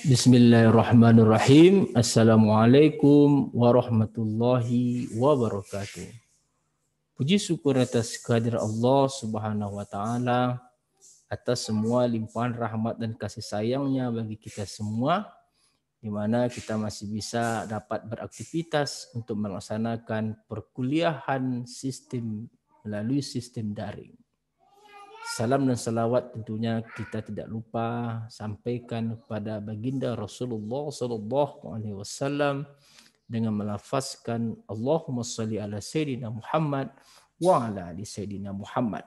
Bismillahirrahmanirrahim. Assalamualaikum warahmatullahi wabarakatuh. Puji syukur atas kehadir Allah Subhanahu wa taala atas semua limpahan rahmat dan kasih sayangnya bagi kita semua di mana kita masih bisa dapat beraktivitas untuk melaksanakan perkuliahan sistem melalui sistem daring. Salam dan salawat tentunya kita tidak lupa sampaikan kepada baginda Rasulullah sallallahu alaihi wasallam dengan melafazkan Allahumma salli ala sayyidina Muhammad wa ala ali sayidina Muhammad.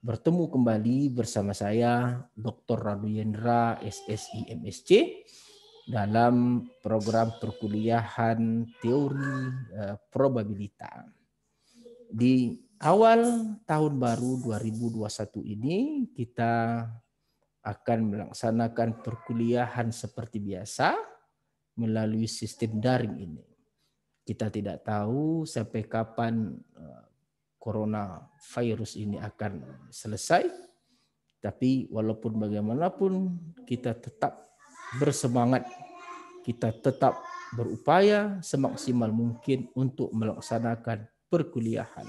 Bertemu kembali bersama saya Dr. Yendra SSI MSC dalam program perkuliahan teori eh, probabilitas Di awal tahun baru 2021 ini kita akan melaksanakan perkuliahan seperti biasa melalui sistem daring ini. Kita tidak tahu sampai kapan eh, corona virus ini akan selesai. Tapi walaupun bagaimanapun kita tetap bersemangat, kita tetap berupaya semaksimal mungkin untuk melaksanakan perkuliahan.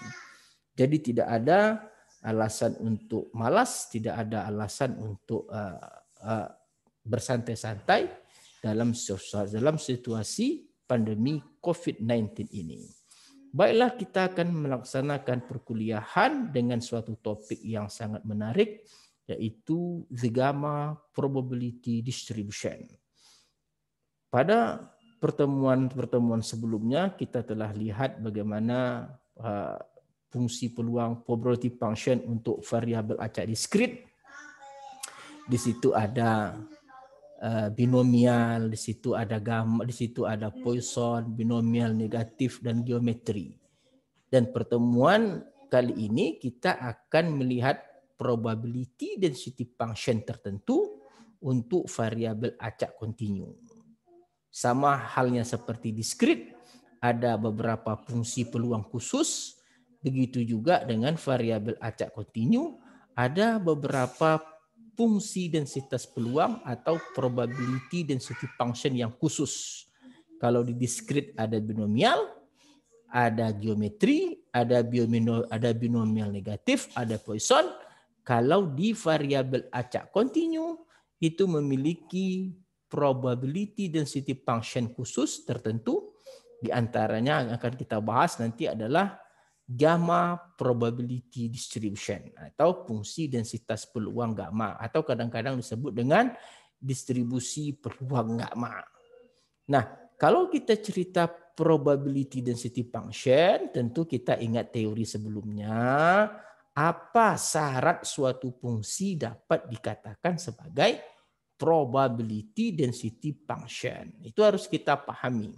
Jadi tidak ada alasan untuk malas, tidak ada alasan untuk uh, uh, bersantai-santai dalam dalam situasi pandemi COVID-19 ini. Baiklah kita akan melaksanakan perkuliahan dengan suatu topik yang sangat menarik yaitu the gamma probability distribution. Pada pertemuan-pertemuan sebelumnya kita telah lihat bagaimana uh, fungsi peluang probability function untuk variabel acak diskrit. Di situ ada eh, binomial, di situ ada gamma, di situ ada Poisson, binomial negatif dan geometri. Dan pertemuan kali ini kita akan melihat probability density function tertentu untuk variabel acak kontinu. Sama halnya seperti diskrit, ada beberapa fungsi peluang khusus Begitu juga dengan variabel acak kontinu, ada beberapa fungsi densitas peluang atau probability density function yang khusus. Kalau di discrete ada binomial, ada geometri, ada binomial, ada binomial negatif, ada Poisson. Kalau di variabel acak kontinu itu memiliki probability density function khusus tertentu. Di antaranya yang akan kita bahas nanti adalah gamma probability distribution atau fungsi densitas peluang gamma atau kadang-kadang disebut dengan distribusi peluang gamma. Nah, kalau kita cerita probability density function, tentu kita ingat teori sebelumnya apa syarat suatu fungsi dapat dikatakan sebagai probability density function. Itu harus kita pahami.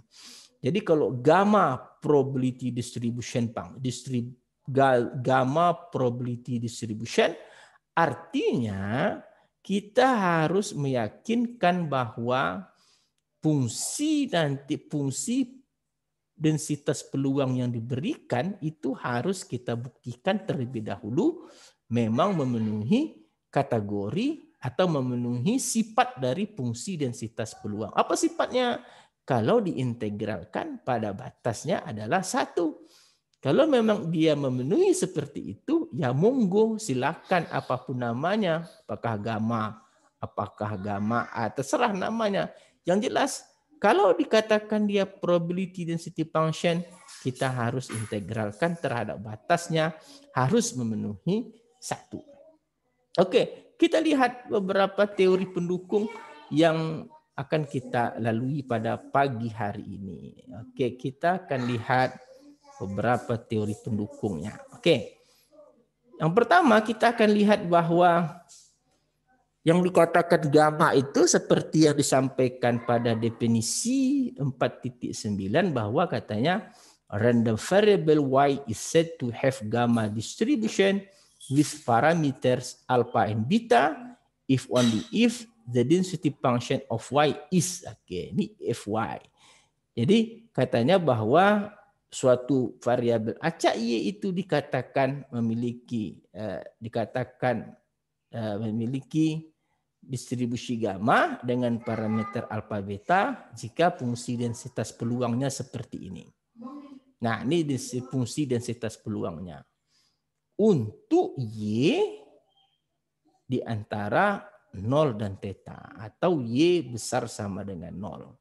Jadi kalau gamma probability distribution pang, distrib, gamma probability distribution artinya kita harus meyakinkan bahwa fungsi nanti fungsi densitas peluang yang diberikan itu harus kita buktikan terlebih dahulu memang memenuhi kategori atau memenuhi sifat dari fungsi densitas peluang. Apa sifatnya? kalau diintegralkan pada batasnya adalah satu. Kalau memang dia memenuhi seperti itu, ya monggo silakan apapun namanya, apakah agama, apakah agama, terserah namanya. Yang jelas, kalau dikatakan dia probability density function, kita harus integralkan terhadap batasnya, harus memenuhi satu. Oke, kita lihat beberapa teori pendukung yang akan kita lalui pada pagi hari ini. Oke, kita akan lihat beberapa teori pendukungnya. Oke. Yang pertama kita akan lihat bahwa yang dikatakan gamma itu seperti yang disampaikan pada definisi 4.9 bahwa katanya random variable y is said to have gamma distribution with parameters alpha and beta if only if the density function of y is. Oke, okay, ini fy. Jadi katanya bahwa suatu variabel acak y itu dikatakan memiliki eh, dikatakan eh, memiliki distribusi gamma dengan parameter alpha beta jika fungsi densitas peluangnya seperti ini. Nah, ini fungsi densitas peluangnya. Untuk y di antara 0 dan theta atau y besar sama dengan 0.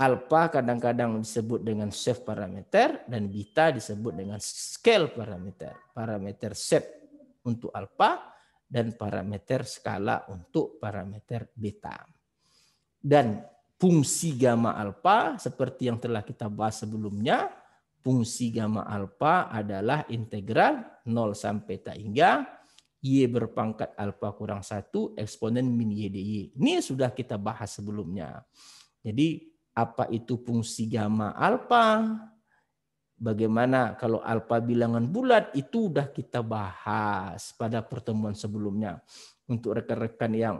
Alpha kadang-kadang disebut dengan shape parameter dan beta disebut dengan scale parameter. Parameter shape untuk alpha dan parameter skala untuk parameter beta. Dan fungsi gamma alpha seperti yang telah kita bahas sebelumnya, fungsi gamma alpha adalah integral 0 sampai tak hingga Y berpangkat alfa kurang satu eksponen min Y dy. Ini sudah kita bahas sebelumnya. Jadi apa itu fungsi gamma alfa? Bagaimana kalau alfa bilangan bulat itu sudah kita bahas pada pertemuan sebelumnya. Untuk rekan-rekan yang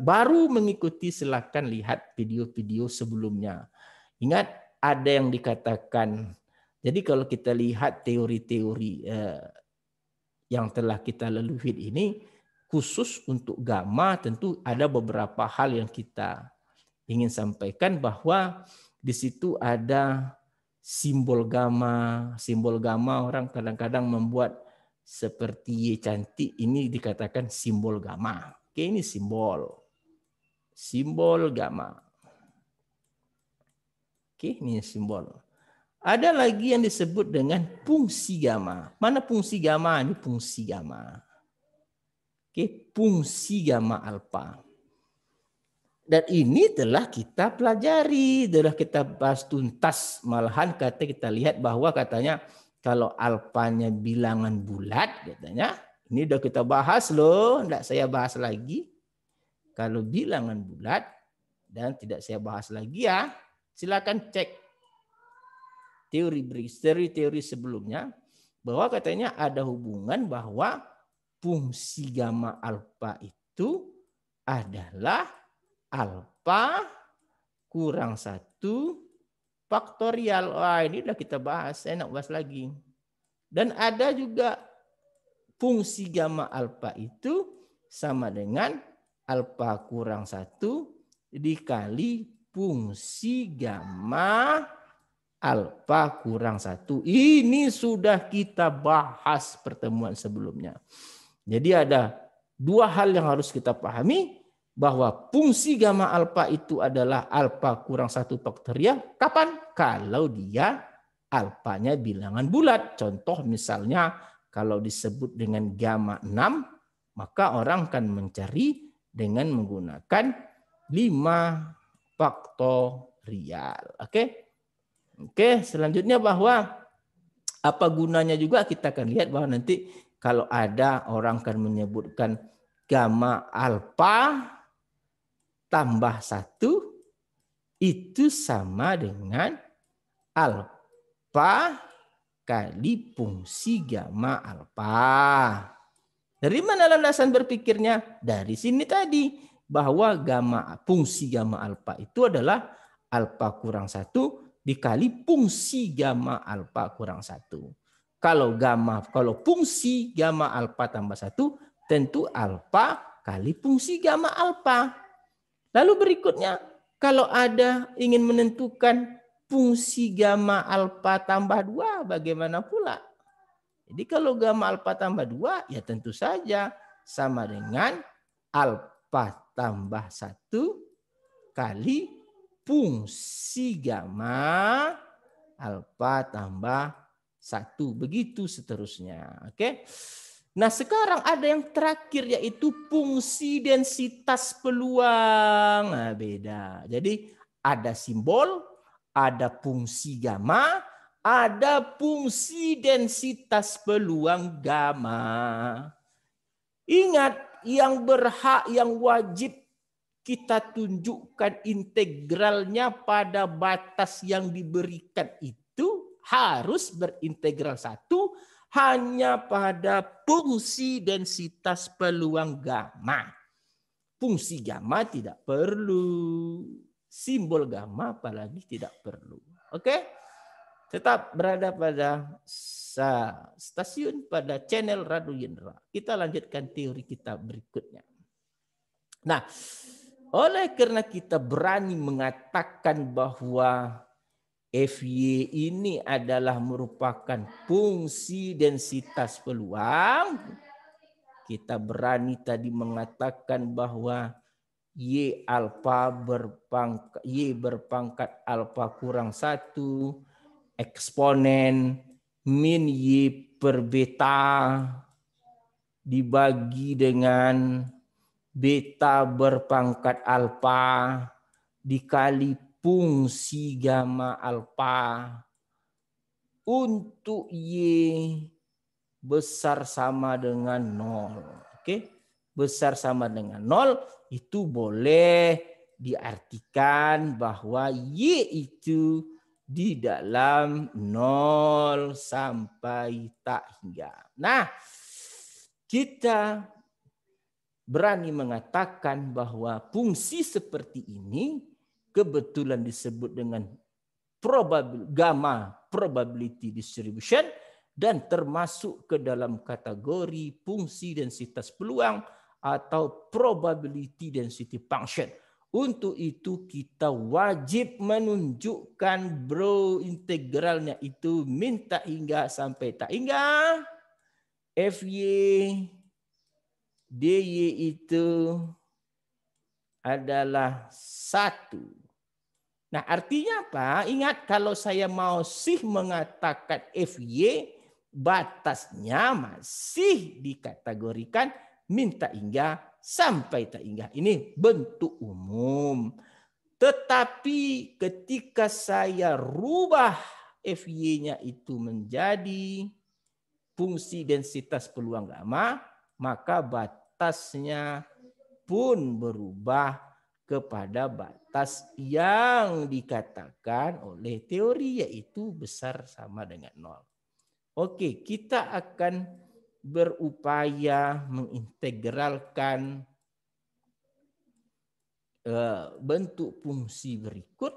baru mengikuti silahkan lihat video-video sebelumnya. Ingat ada yang dikatakan. Jadi kalau kita lihat teori-teori eh, yang telah kita lalui ini khusus untuk gamma tentu ada beberapa hal yang kita ingin sampaikan bahwa di situ ada simbol gamma, simbol gamma orang kadang-kadang membuat seperti Y cantik ini dikatakan simbol gamma. Oke, ini simbol. Simbol gamma. Oke, ini simbol. Ada lagi yang disebut dengan fungsi gamma. Mana fungsi gamma? Ini fungsi gamma. Oke, fungsi gamma alfa. Dan ini telah kita pelajari, telah kita bahas tuntas. Malahan kata kita lihat bahwa katanya kalau alfanya bilangan bulat katanya, ini sudah kita bahas loh, tidak saya bahas lagi. Kalau bilangan bulat dan tidak saya bahas lagi ya, silakan cek teori teori-teori sebelumnya bahwa katanya ada hubungan bahwa fungsi gamma alfa itu adalah alfa kurang satu faktorial. Wah, ini udah kita bahas, saya nak bahas lagi. Dan ada juga fungsi gamma alfa itu sama dengan alfa kurang satu dikali fungsi gamma alfa kurang satu. Ini sudah kita bahas pertemuan sebelumnya. Jadi ada dua hal yang harus kita pahami bahwa fungsi gamma alfa itu adalah alfa kurang satu bakteria kapan kalau dia alfanya bilangan bulat contoh misalnya kalau disebut dengan gamma 6 maka orang akan mencari dengan menggunakan 5 faktorial oke okay? Oke, selanjutnya bahwa apa gunanya juga kita akan lihat bahwa nanti kalau ada orang akan menyebutkan gamma alfa tambah satu itu sama dengan alfa kali fungsi gamma alfa. Dari mana landasan berpikirnya? Dari sini tadi bahwa gamma fungsi gamma alfa itu adalah alfa kurang satu dikali fungsi gamma alfa kurang satu. Kalau gamma, kalau fungsi gamma alfa tambah satu, tentu alfa kali fungsi gamma alfa. Lalu berikutnya, kalau ada ingin menentukan fungsi gamma alfa tambah dua, bagaimana pula? Jadi kalau gamma alfa tambah dua, ya tentu saja sama dengan alfa tambah satu kali fungsi gamma alfa tambah satu begitu seterusnya. Oke. Nah, sekarang ada yang terakhir yaitu fungsi densitas peluang. Nah, beda. Jadi ada simbol, ada fungsi gamma, ada fungsi densitas peluang gamma. Ingat yang berhak yang wajib kita tunjukkan integralnya pada batas yang diberikan itu harus berintegral satu hanya pada fungsi densitas peluang gamma. Fungsi gamma tidak perlu. Simbol gamma apalagi tidak perlu. Oke? Tetap berada pada stasiun pada channel Radu Yendra. Kita lanjutkan teori kita berikutnya. Nah, oleh karena kita berani mengatakan bahwa FY ini adalah merupakan fungsi densitas peluang, kita berani tadi mengatakan bahwa Y alfa berpangkat, Y berpangkat alfa kurang satu, eksponen min Y per beta dibagi dengan beta berpangkat alfa dikali fungsi gamma alfa untuk y besar sama dengan nol. Oke, besar sama dengan nol itu boleh diartikan bahwa y itu di dalam nol sampai tak hingga. Nah, kita berani mengatakan bahwa fungsi seperti ini kebetulan disebut dengan probabil, gamma probability distribution dan termasuk ke dalam kategori fungsi densitas peluang atau probability density function. Untuk itu kita wajib menunjukkan bro integralnya itu minta hingga sampai tak hingga FY dia itu adalah satu. Nah, artinya apa? Ingat kalau saya mau sih mengatakan FY, batasnya masih dikategorikan minta hingga sampai tak hingga. Ini bentuk umum. Tetapi ketika saya rubah FY-nya itu menjadi fungsi densitas peluang gamma, maka batas batasnya pun berubah kepada batas yang dikatakan oleh teori yaitu besar sama dengan nol. Oke, kita akan berupaya mengintegralkan eh, bentuk fungsi berikut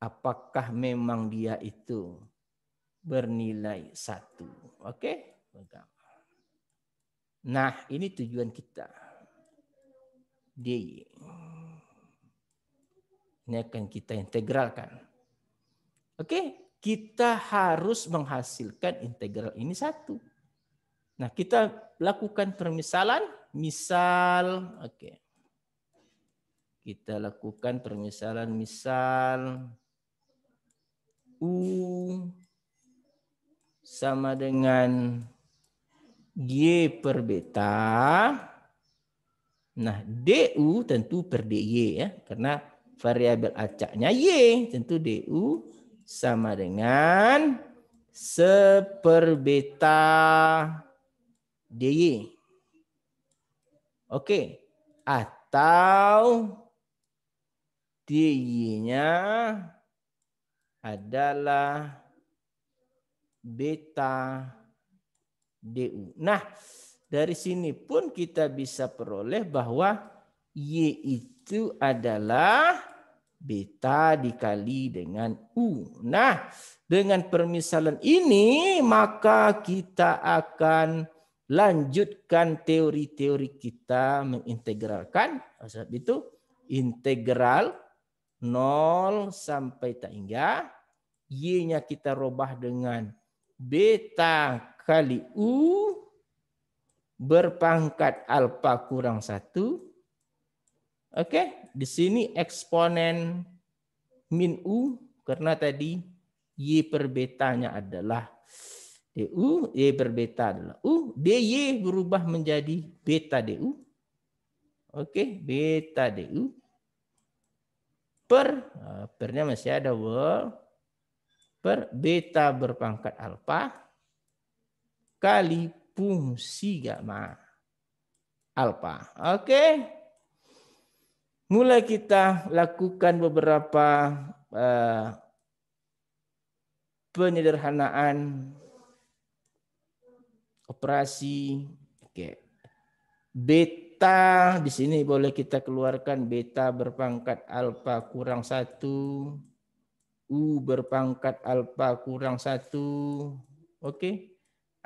apakah memang dia itu bernilai satu. Oke, okay? Nah, ini tujuan kita. Di Ini akan kita integralkan. Oke, kita harus menghasilkan integral ini satu. Nah, kita lakukan permisalan. Misal, oke. Kita lakukan permisalan misal U sama dengan Y per beta. Nah, DU tentu per DY ya, karena variabel acaknya Y, tentu DU sama dengan beta DY. Oke, atau DY-nya adalah beta DU. Nah, dari sini pun kita bisa peroleh bahwa Y itu adalah beta dikali dengan U. Nah, dengan permisalan ini maka kita akan lanjutkan teori-teori kita mengintegralkan sebab itu integral 0 sampai tak hingga y-nya kita robah dengan beta kali U berpangkat alfa kurang satu. Oke, di sini eksponen min U karena tadi Y per betanya adalah DU, Y per beta adalah U, DY berubah menjadi beta DU. Oke, beta DU per eh, pernya masih ada word per beta berpangkat alfa kali fungsi gamma alfa. Oke. Mulai kita lakukan beberapa uh, penyederhanaan operasi. Oke. Beta di sini boleh kita keluarkan beta berpangkat alfa kurang satu, u berpangkat alfa kurang satu. Oke. Okay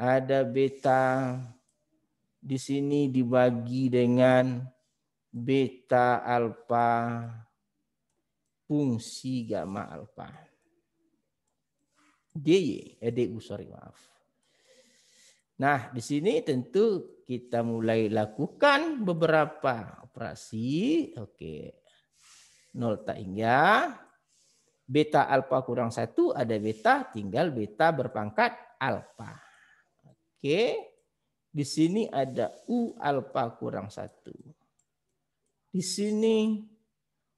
ada beta di sini dibagi dengan beta alfa fungsi gamma alfa. DY, eh sorry maaf. Nah di sini tentu kita mulai lakukan beberapa operasi. Oke, nol tak hingga beta alfa kurang satu ada beta tinggal beta berpangkat alfa. Oke. Di sini ada U alfa kurang satu. Di sini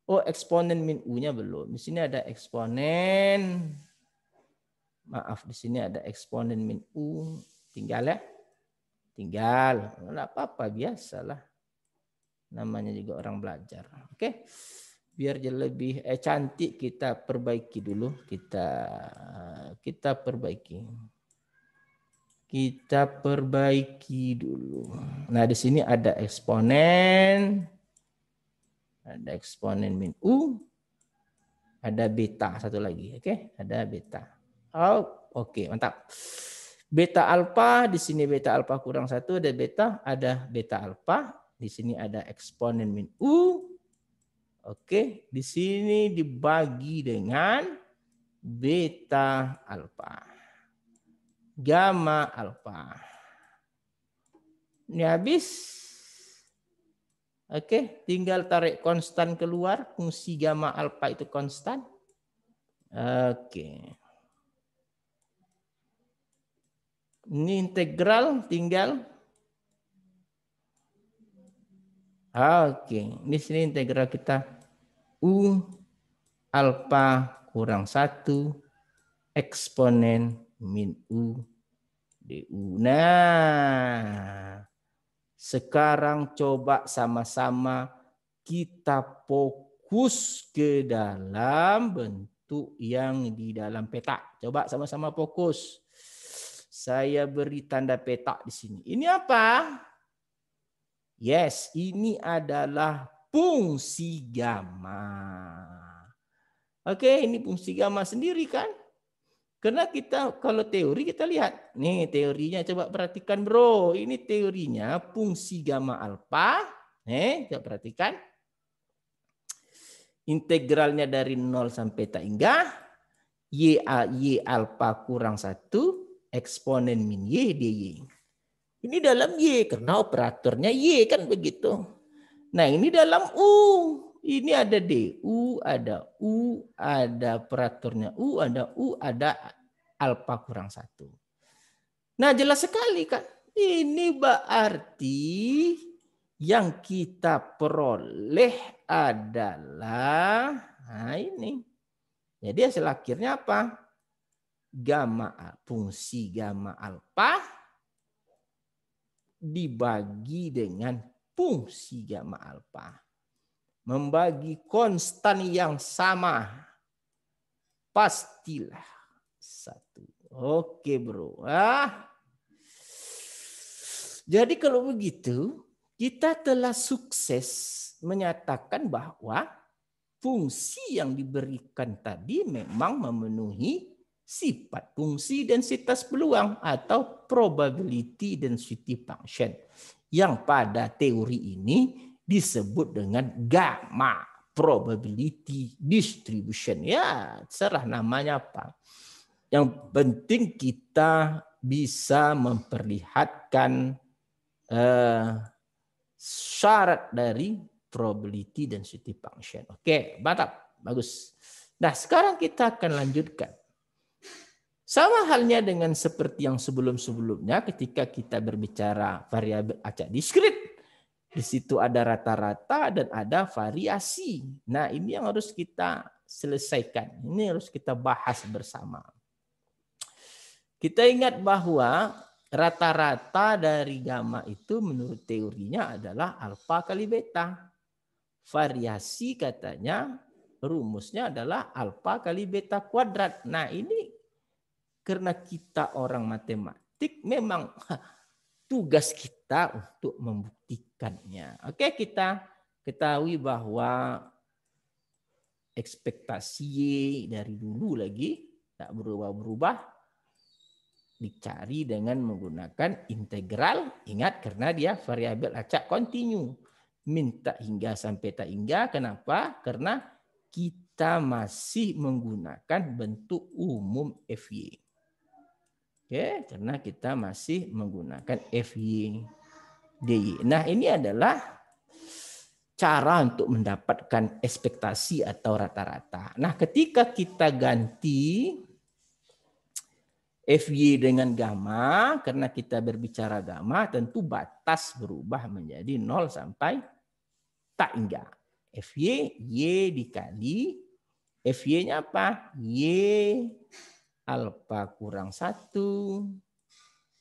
oh eksponen min U-nya belum. Di sini ada eksponen. Maaf, di sini ada eksponen min U. Tinggal ya. Tinggal. nggak apa-apa, biasalah. Namanya juga orang belajar. Oke. Biar jadi lebih eh, cantik kita perbaiki dulu. Kita kita perbaiki kita perbaiki dulu. Nah, di sini ada eksponen, ada eksponen min u, ada beta satu lagi, oke? Okay? Ada beta. Oh, oke, okay, mantap. Beta alfa di sini beta alfa kurang satu ada beta, ada beta alfa. Di sini ada eksponen min u. Oke, okay. di sini dibagi dengan beta alfa gamma alfa. Ini habis. Oke, tinggal tarik konstan keluar. Fungsi gamma alfa itu konstan. Oke. Ini integral tinggal. Oke, ini sini integral kita U alfa kurang satu eksponen min u du. Nah, sekarang coba sama-sama kita fokus ke dalam bentuk yang di dalam peta. Coba sama-sama fokus. Saya beri tanda peta di sini. Ini apa? Yes, ini adalah fungsi gamma. Oke, ini fungsi gamma sendiri kan? Karena kita kalau teori kita lihat, nih teorinya coba perhatikan bro, ini teorinya fungsi gamma alfa, nih, coba perhatikan. Integralnya dari 0 sampai tak hingga y, a, y alfa kurang 1 eksponen min y dy. Ini dalam y karena operatornya y kan begitu. Nah, ini dalam u ini ada DU, ada U, ada peraturnya U, ada U, ada alfa kurang satu. Nah jelas sekali kan, ini berarti yang kita peroleh adalah nah ini. Jadi hasil akhirnya apa? Gamma fungsi gamma alfa dibagi dengan fungsi gamma alfa membagi konstan yang sama pastilah satu. Oke bro. Ah. Jadi kalau begitu kita telah sukses menyatakan bahwa fungsi yang diberikan tadi memang memenuhi sifat fungsi densitas peluang atau probability density function yang pada teori ini disebut dengan gamma probability distribution. Ya, serah namanya apa. Yang penting kita bisa memperlihatkan eh, syarat dari probability density function. Oke, mantap. Bagus. Nah, sekarang kita akan lanjutkan. Sama halnya dengan seperti yang sebelum-sebelumnya ketika kita berbicara variabel acak diskrit di situ ada rata-rata dan ada variasi. Nah, ini yang harus kita selesaikan. Ini harus kita bahas bersama. Kita ingat bahwa rata-rata dari gamma itu menurut teorinya adalah alfa kali beta. Variasi katanya rumusnya adalah alfa kali beta kuadrat. Nah, ini karena kita orang matematik memang tugas kita untuk membuktikan ikannya. Oke, kita ketahui bahwa ekspektasi dari dulu lagi tak berubah-berubah dicari dengan menggunakan integral. Ingat karena dia variabel acak kontinu. Minta hingga sampai tak hingga. Kenapa? Karena kita masih menggunakan bentuk umum FY. Oke, karena kita masih menggunakan FY. DY. Nah, ini adalah cara untuk mendapatkan ekspektasi atau rata-rata. Nah, ketika kita ganti FY dengan gamma, karena kita berbicara gamma, tentu batas berubah menjadi 0 sampai tak hingga. FY, Y dikali, FY-nya apa? Y alfa kurang satu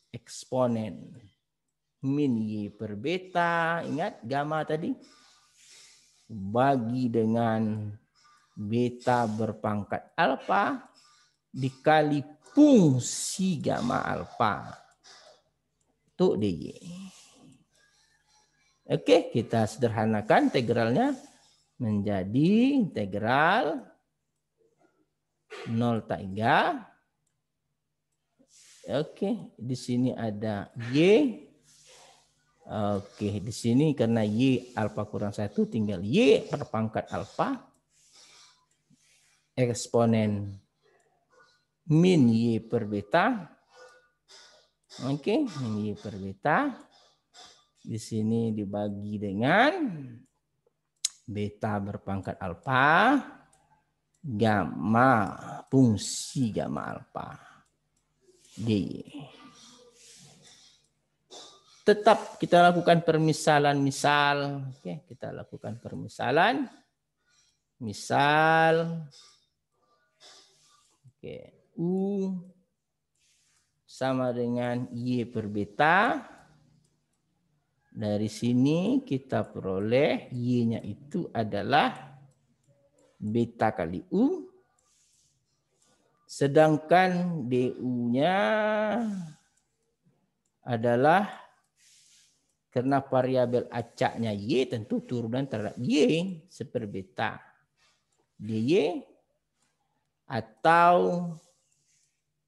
eksponen min Y per beta. Ingat gamma tadi? Bagi dengan beta berpangkat alfa dikali fungsi gamma alfa. d DY. Oke, kita sederhanakan integralnya menjadi integral 0 tiga Oke, di sini ada Y Oke, di sini karena Y alfa kurang satu tinggal Y per pangkat alfa eksponen min Y per beta. Oke, min Y per beta. Di sini dibagi dengan beta berpangkat alfa gamma fungsi gamma alfa dy tetap kita lakukan permisalan misal oke kita lakukan permisalan misal oke u sama dengan y per beta dari sini kita peroleh y-nya itu adalah beta kali u sedangkan du-nya adalah karena variabel acaknya Y tentu turunan terhadap Y seper beta. DY atau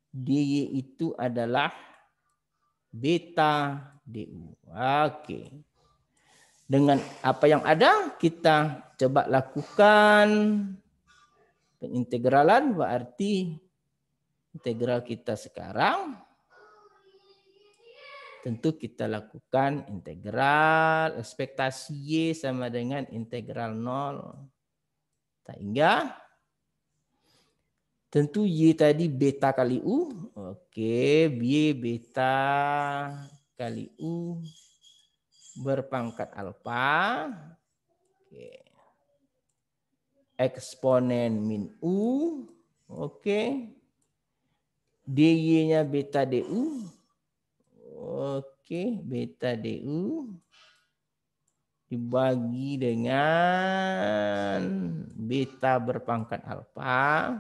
DY itu adalah beta DU. Oke. Dengan apa yang ada kita coba lakukan pengintegralan berarti integral kita sekarang tentu kita lakukan integral ekspektasi Y sama dengan integral 0. Sehingga tentu Y tadi beta kali U. Oke, Y beta kali U berpangkat alfa. Oke. Eksponen min U. Oke. DY-nya beta DU. Oke, beta DU dibagi dengan beta berpangkat alfa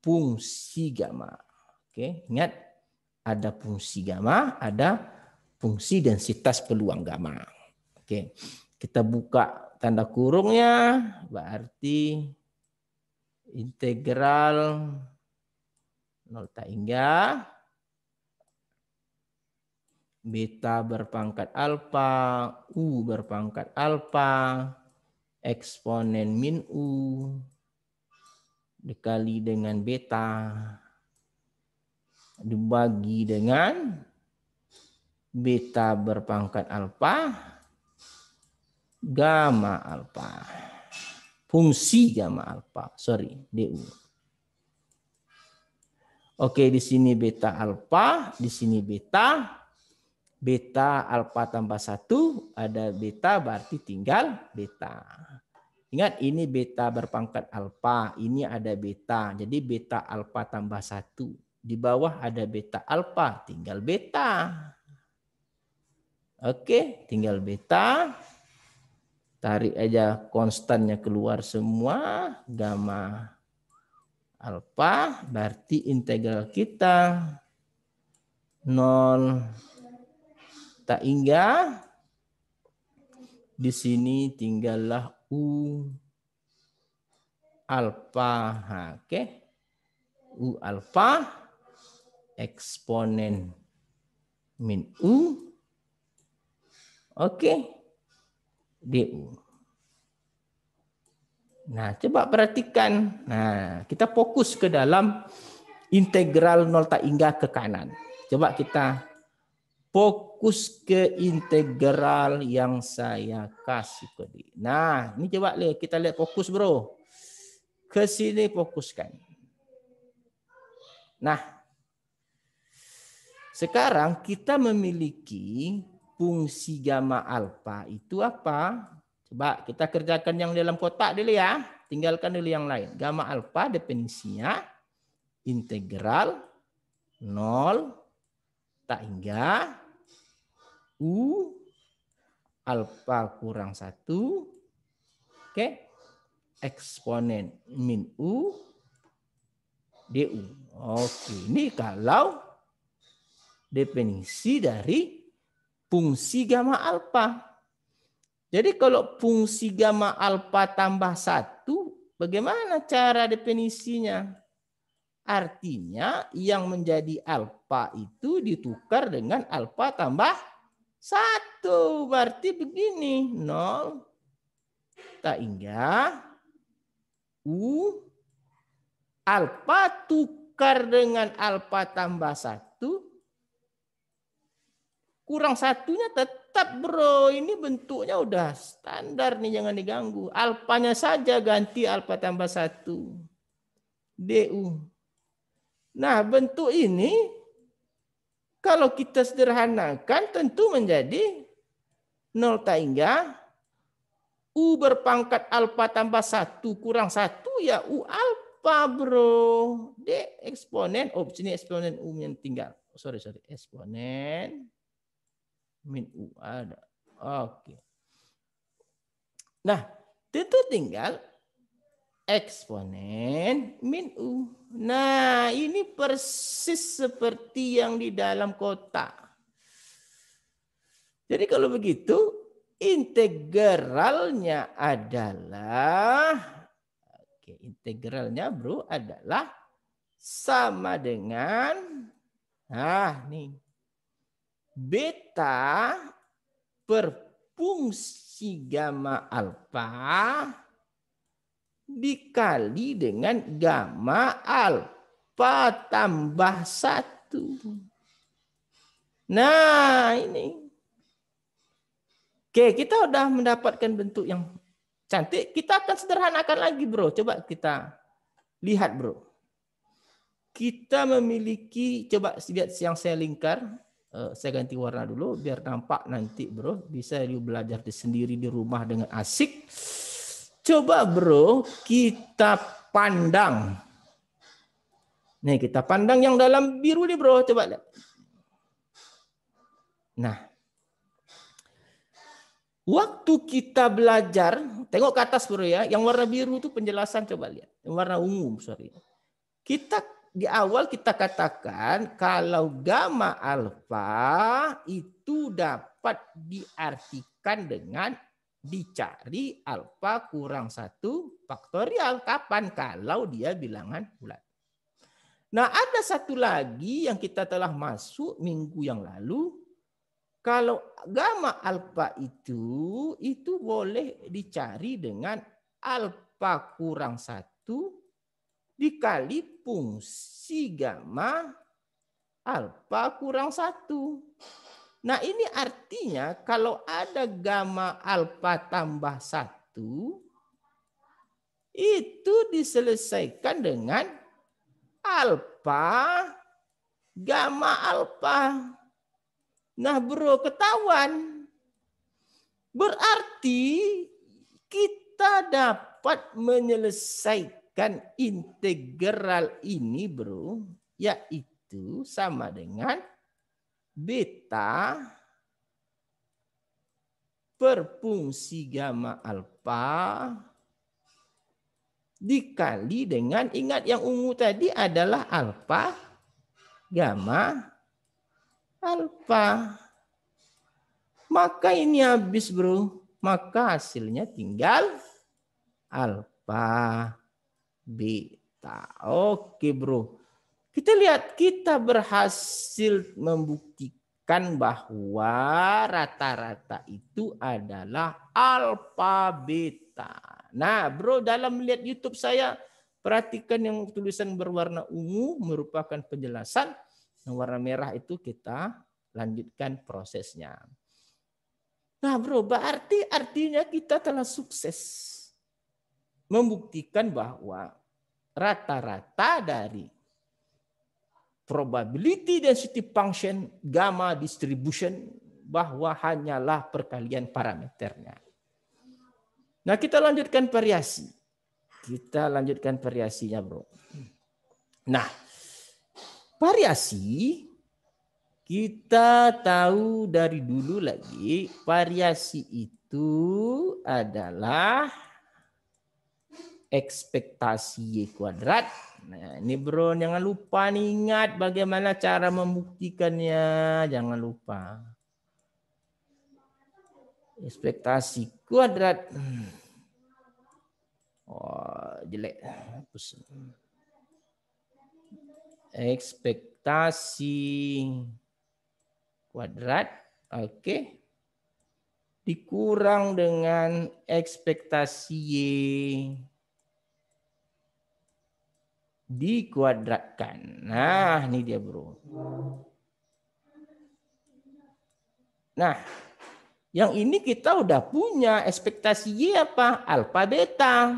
fungsi gamma. Oke, ingat ada fungsi gamma, ada fungsi densitas peluang gamma. Oke. Kita buka tanda kurungnya berarti integral nol tak hingga beta berpangkat alfa, u berpangkat alfa, eksponen min u dikali dengan beta dibagi dengan beta berpangkat alfa gamma alfa fungsi gamma alfa sorry du oke di sini beta alfa di sini beta beta alfa tambah satu ada beta berarti tinggal beta. Ingat ini beta berpangkat alfa, ini ada beta. Jadi beta alfa tambah satu Di bawah ada beta alfa, tinggal beta. Oke, tinggal beta. Tarik aja konstannya keluar semua. Gamma alfa berarti integral kita 0 kita ingat, Di sini tinggallah U alfa. Oke. Okay. U alfa eksponen min U. Oke. Okay. DU. Nah, coba perhatikan. Nah, kita fokus ke dalam integral nol tak hingga ke kanan. Coba kita fokus ke integral yang saya kasih tadi. Nah, ini coba lihat kita lihat fokus bro. Ke sini fokuskan. Nah, sekarang kita memiliki fungsi gamma alfa itu apa? Coba kita kerjakan yang dalam kotak dulu ya. Tinggalkan dulu yang lain. Gamma alfa definisinya integral 0 tak hingga u alfa kurang satu oke okay. eksponen min u du oke okay. ini kalau definisi dari fungsi gamma alfa jadi kalau fungsi gamma alfa tambah satu bagaimana cara definisinya Artinya yang menjadi alfa itu ditukar dengan alfa tambah satu. Berarti begini, nol tak hingga U alfa tukar dengan alfa tambah satu kurang satunya tetap bro ini bentuknya udah standar nih jangan diganggu alfanya saja ganti alfa tambah satu du Nah, bentuk ini kalau kita sederhanakan tentu menjadi 0 tangga U berpangkat alfa tambah 1 kurang satu ya U alfa bro. D eksponen, oh sini eksponen U yang tinggal. Oh, sorry, sorry. Eksponen min U ada. Oke. Okay. Nah, tentu tinggal eksponen min U. Nah, ini persis seperti yang di dalam kotak. Jadi kalau begitu integralnya adalah oke, integralnya Bro adalah sama dengan ah nih beta per fungsi gamma alfa dikali dengan gamma alfa tambah satu. Nah, ini. Oke, kita sudah mendapatkan bentuk yang cantik. Kita akan sederhanakan lagi, Bro. Coba kita lihat, Bro. Kita memiliki coba lihat siang saya lingkar. Eh, saya ganti warna dulu biar nampak nanti, Bro. Bisa you belajar di sendiri di rumah dengan asik. Coba bro, kita pandang. Nih kita pandang yang dalam biru nih bro, coba lihat. Nah, waktu kita belajar, tengok ke atas bro ya, yang warna biru itu penjelasan coba lihat, yang warna ungu sorry. Kita di awal kita katakan kalau gamma alfa itu dapat diartikan dengan dicari alfa kurang satu faktorial kapan kalau dia bilangan bulat. Nah, ada satu lagi yang kita telah masuk minggu yang lalu. Kalau gamma alfa itu itu boleh dicari dengan alfa kurang satu dikali fungsi gamma alfa kurang satu. Nah ini artinya kalau ada gamma alfa tambah satu itu diselesaikan dengan alfa gamma alfa. Nah bro ketahuan berarti kita dapat menyelesaikan integral ini bro yaitu sama dengan beta berfungsi fungsi gamma alfa dikali dengan ingat yang ungu tadi adalah alfa gamma alfa maka ini habis bro maka hasilnya tinggal alfa beta oke bro kita lihat kita berhasil membuktikan bahwa rata-rata itu adalah alfa beta. Nah, Bro, dalam melihat YouTube saya perhatikan yang tulisan berwarna ungu merupakan penjelasan, yang warna merah itu kita lanjutkan prosesnya. Nah, Bro, berarti artinya kita telah sukses membuktikan bahwa rata-rata dari probability density function gamma distribution bahwa hanyalah perkalian parameternya. Nah, kita lanjutkan variasi. Kita lanjutkan variasinya, Bro. Nah, variasi kita tahu dari dulu lagi variasi itu adalah ekspektasi y kuadrat Nah, ini bro, jangan lupa nih ingat bagaimana cara membuktikannya. Jangan lupa. Ekspektasi kuadrat. Oh, jelek. Ekspektasi kuadrat. Oke. Okay. Dikurang dengan ekspektasi Y dikuadratkan. Nah, ini dia bro. Nah, yang ini kita udah punya ekspektasi Y apa? Alfa beta.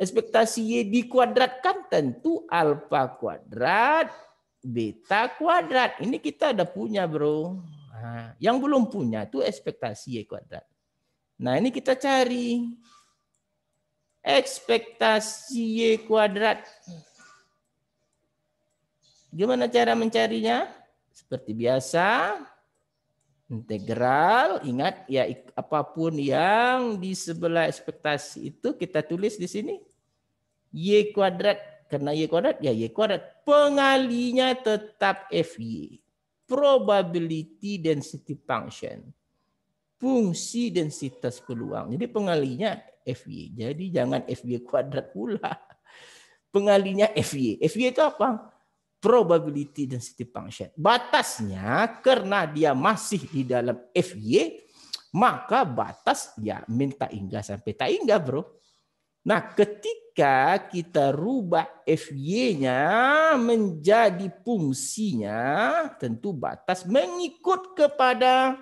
Ekspektasi Y dikuadratkan tentu alfa kuadrat, beta kuadrat. Ini kita udah punya bro. Nah, yang belum punya itu ekspektasi Y kuadrat. Nah ini kita cari ekspektasi Y kuadrat. Gimana cara mencarinya? Seperti biasa, integral, ingat ya apapun yang di sebelah ekspektasi itu kita tulis di sini. Y kuadrat, karena Y kuadrat ya Y kuadrat. Pengalinya tetap f y Probability density function fungsi densitas peluang. Jadi pengalinya FY. Jadi jangan FY kuadrat pula. Pengalinya FY. FY itu apa? Probability density function. Batasnya karena dia masih di dalam FY, maka batas ya minta hingga sampai tak hingga, bro. Nah ketika kita rubah FY-nya menjadi fungsinya, tentu batas mengikut kepada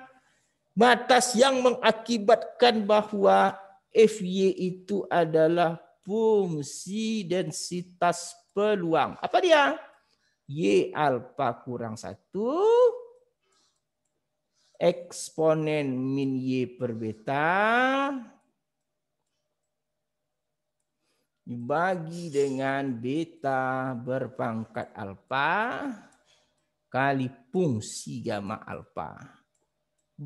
batas yang mengakibatkan bahwa FY itu adalah fungsi densitas peluang. Apa dia? Y alfa kurang satu eksponen min Y per beta dibagi dengan beta berpangkat alfa kali fungsi gamma alfa.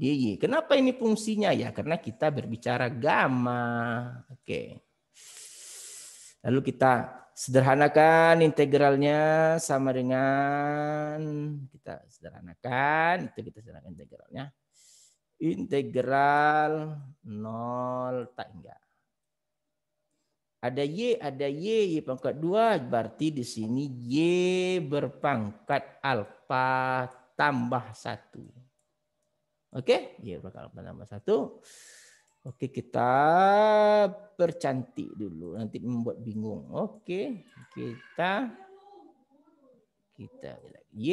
Y. Kenapa ini fungsinya? Ya karena kita berbicara gamma. Oke. Lalu kita sederhanakan integralnya sama dengan kita sederhanakan itu kita sederhanakan integralnya integral 0 tak enggak ada y ada y y pangkat dua berarti di sini y berpangkat alfa tambah satu Oke, okay? ya bakal menambah satu. Oke, okay, kita percantik dulu. Nanti membuat bingung. Oke, okay. kita kita Y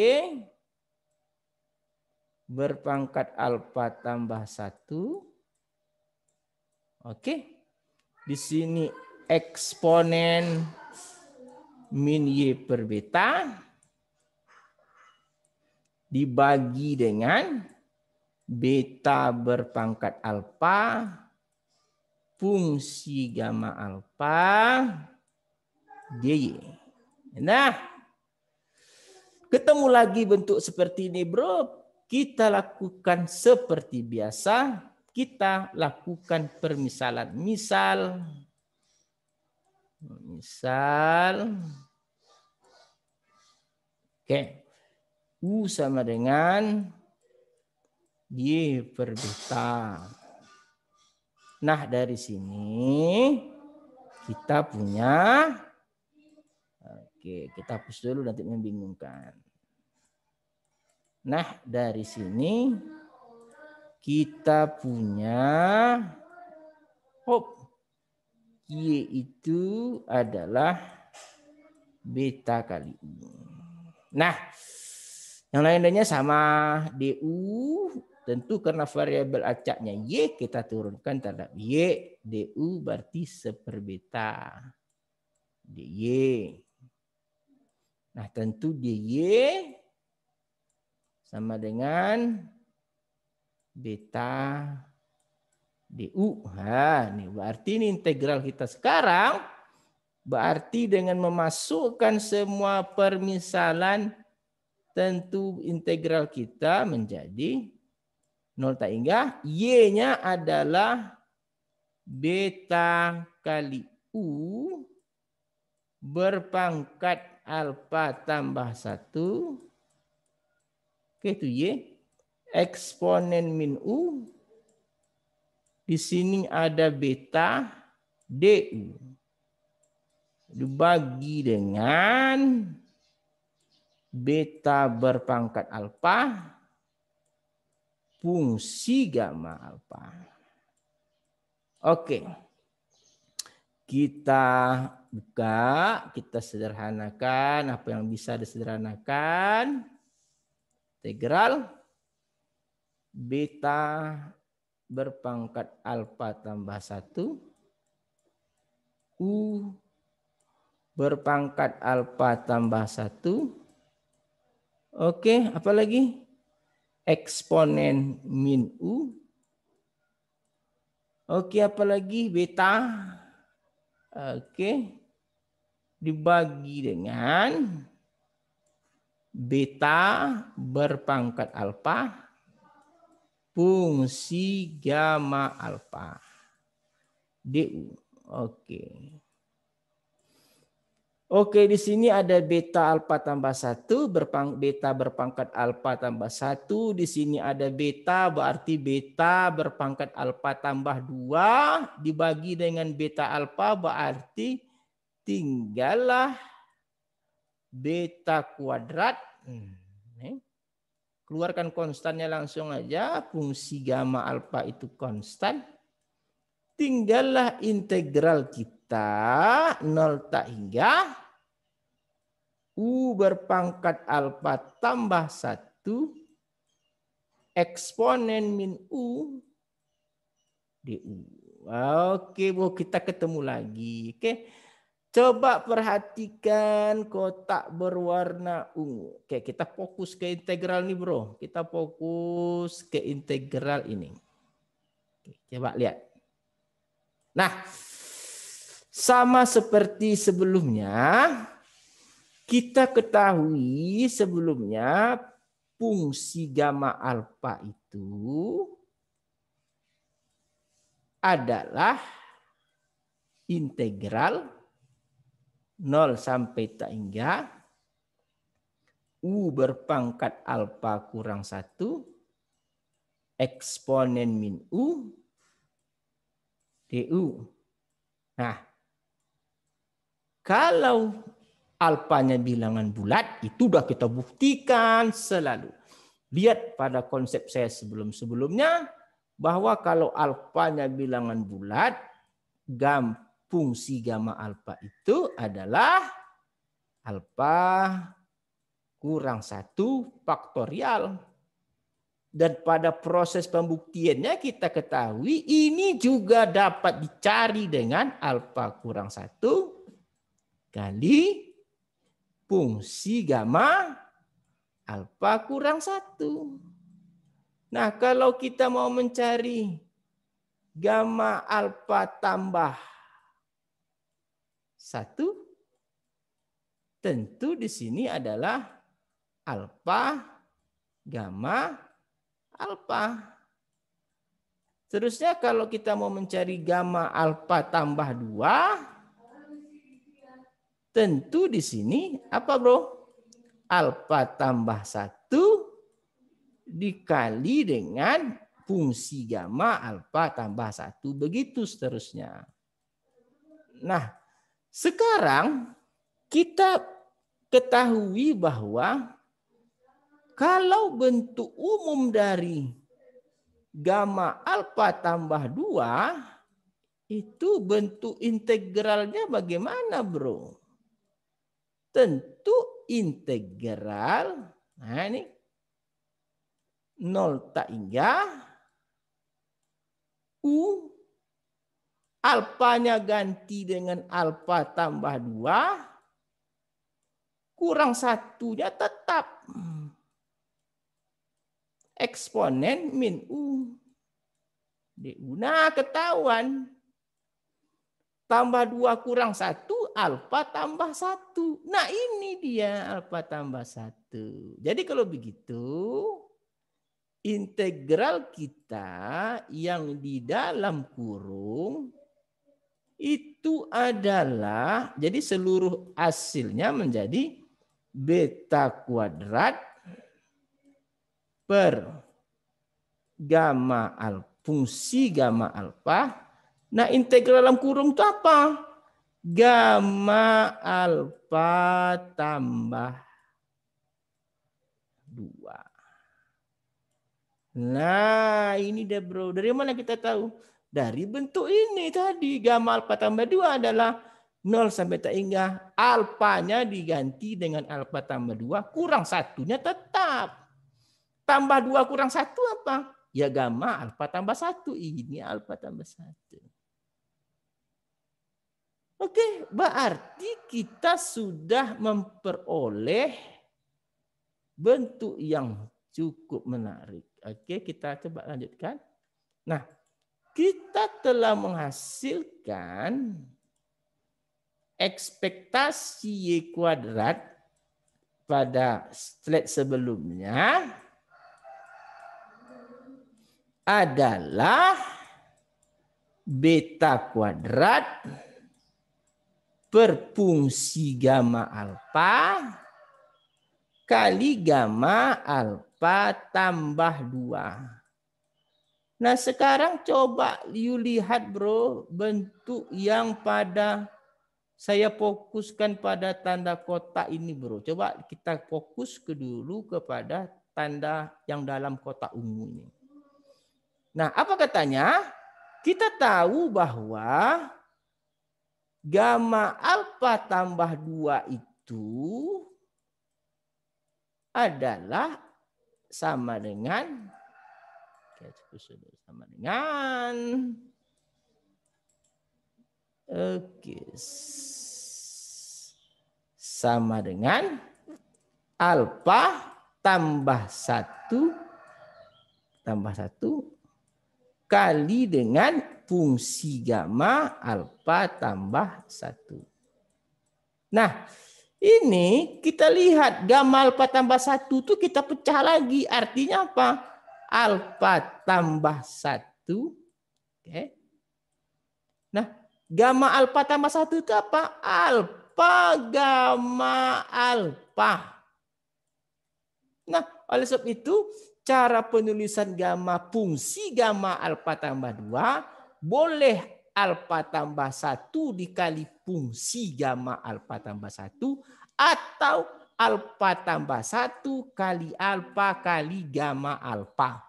berpangkat alfa tambah satu. Oke. Di sini eksponen min Y per beta dibagi dengan beta berpangkat alfa, fungsi gamma alfa, dy. Nah, ketemu lagi bentuk seperti ini bro. Kita lakukan seperti biasa. Kita lakukan permisalan. Misal, misal, oke, okay. u sama dengan dia beta, Nah, dari sini kita punya Oke, kita hapus dulu nanti membingungkan. Nah, dari sini kita punya hope. Y itu adalah beta kali ini. Nah, yang lainnya sama DU Tentu karena variabel acaknya Y kita turunkan terhadap Y. DU berarti seperbeta. DY. Nah tentu DY sama dengan beta DU. Nah, ini berarti ini integral kita sekarang. Berarti dengan memasukkan semua permisalan tentu integral kita menjadi 0 tak hingga Y-nya adalah beta kali U berpangkat alfa tambah 1. Oke, itu Y. Eksponen min U. Di sini ada beta DU. Dibagi dengan beta berpangkat alfa fungsi gamma alfa. Oke. Kita buka, kita sederhanakan apa yang bisa disederhanakan. Integral beta berpangkat alfa tambah 1 U berpangkat alfa tambah 1 Oke, apa lagi? eksponen min U. Oke, apalagi beta. Oke. Dibagi dengan beta berpangkat alfa fungsi gamma alfa. DU. Oke. Oke, di sini ada beta alfa tambah satu berpang, beta berpangkat alfa tambah satu Di sini ada beta, berarti beta berpangkat alfa tambah dua Dibagi dengan beta alfa, berarti tinggallah beta kuadrat. Hmm, Keluarkan konstannya langsung aja. Fungsi gamma alfa itu konstan. Tinggallah integral kita, nol tak hingga U berpangkat alfa tambah satu eksponen min U DU. Oke, Bu, kita ketemu lagi. Oke. Coba perhatikan kotak berwarna ungu. Oke, kita fokus ke integral nih, Bro. Kita fokus ke integral ini. Oke, coba lihat. Nah, sama seperti sebelumnya, kita ketahui sebelumnya fungsi gamma alfa itu adalah integral 0 sampai tak hingga U berpangkat alfa kurang 1 eksponen min U DU. Nah, kalau alfanya bilangan bulat itu sudah kita buktikan selalu. Lihat pada konsep saya sebelum-sebelumnya bahwa kalau alfanya bilangan bulat gam fungsi gamma alfa itu adalah alfa kurang satu faktorial. Dan pada proses pembuktiannya kita ketahui ini juga dapat dicari dengan alfa kurang satu kali fungsi gamma alfa kurang satu. Nah, kalau kita mau mencari gamma alfa tambah satu, tentu di sini adalah alfa gamma alfa. Terusnya kalau kita mau mencari gamma alfa tambah dua Tentu di sini apa bro? Alfa tambah satu dikali dengan fungsi gamma alfa tambah satu Begitu seterusnya. Nah, sekarang kita ketahui bahwa kalau bentuk umum dari gamma alfa tambah dua itu bentuk integralnya bagaimana bro? tentu integral nah ini nol tak hingga u alfanya ganti dengan alfa tambah dua kurang satunya tetap eksponen min u du nah ketahuan tambah dua kurang satu, alfa tambah satu. Nah ini dia alfa tambah satu. Jadi kalau begitu integral kita yang di dalam kurung itu adalah jadi seluruh hasilnya menjadi beta kuadrat per gamma al fungsi gamma alfa Nah, integral dalam kurung itu apa? Gamma alfa tambah 2. Nah, ini deh bro. Dari mana kita tahu? Dari bentuk ini tadi. Gamma alfa tambah 2 adalah 0 sampai tak hingga. Alfanya diganti dengan alfa tambah 2. Kurang satunya tetap. Tambah 2 kurang satu apa? Ya gamma alfa tambah 1. Ini alfa tambah 1. Oke, berarti kita sudah memperoleh bentuk yang cukup menarik. Oke, kita coba lanjutkan. Nah, kita telah menghasilkan ekspektasi Y kuadrat pada slide sebelumnya adalah beta kuadrat berfungsi gamma alfa kali gamma alfa tambah dua. Nah sekarang coba you lihat bro bentuk yang pada saya fokuskan pada tanda kotak ini bro. Coba kita fokus ke dulu kepada tanda yang dalam kotak ungu ini. Nah apa katanya? Kita tahu bahwa Gamma alfa tambah 2 itu adalah sama dengan sama dengan oke sama dengan alfa tambah satu tambah satu kali dengan fungsi gamma alfa tambah satu. Nah, ini kita lihat gamma alfa tambah satu itu kita pecah lagi. Artinya apa? Alfa tambah satu. Oke. Nah, gamma alfa tambah satu itu apa? Alfa gamma alfa. Nah, oleh sebab itu cara penulisan gamma fungsi gamma alfa tambah dua boleh alfa tambah satu dikali fungsi gamma alfa tambah satu atau alfa tambah satu kali alfa kali gamma alfa.